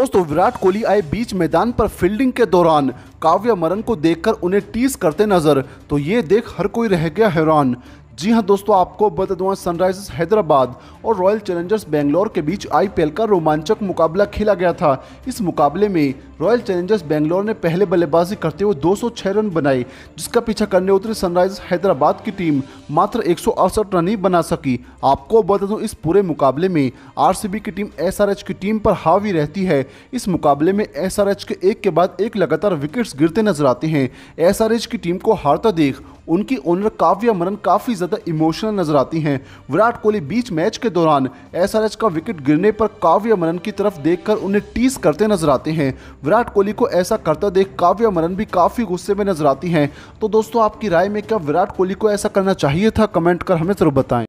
दोस्तों विराट कोहली आए बीच मैदान पर फील्डिंग के दौरान काव्या मरण को देखकर उन्हें टीस करते नजर तो ये देख हर कोई रह गया हैरान जी हाँ दोस्तों आपको बता दूँ सनराइजर्स हैदराबाद और रॉयल चैलेंजर्स बेंगलोर के बीच आईपीएल का रोमांचक मुकाबला खेला गया था इस मुकाबले में रॉयल चैलेंजर्स बेंगलोर ने पहले बल्लेबाजी करते हुए 206 रन बनाए जिसका पीछा करने उतरी सनराइजर्स हैदराबाद की टीम मात्र एक रन ही बना सकी आपको बता दूँ इस पूरे मुकाबले में आर की टीम एस की टीम पर हावी रहती है इस मुकाबले में एस के एक के बाद एक लगातार विकेट्स गिरते नजर आते हैं एस की टीम को हारता देख उनकी ओनर काव्या मरन काफ़ी ज़्यादा इमोशनल नजर आती हैं विराट कोहली बीच मैच के दौरान एस का विकेट गिरने पर काव्या मरन की तरफ देखकर उन्हें टीस करते नजर आते हैं विराट कोहली को ऐसा करता देख काव्या मरन भी काफ़ी गुस्से में नजर आती हैं तो दोस्तों आपकी राय में क्या विराट कोहली को ऐसा करना चाहिए था कमेंट कर हमें ज़रूर बताएं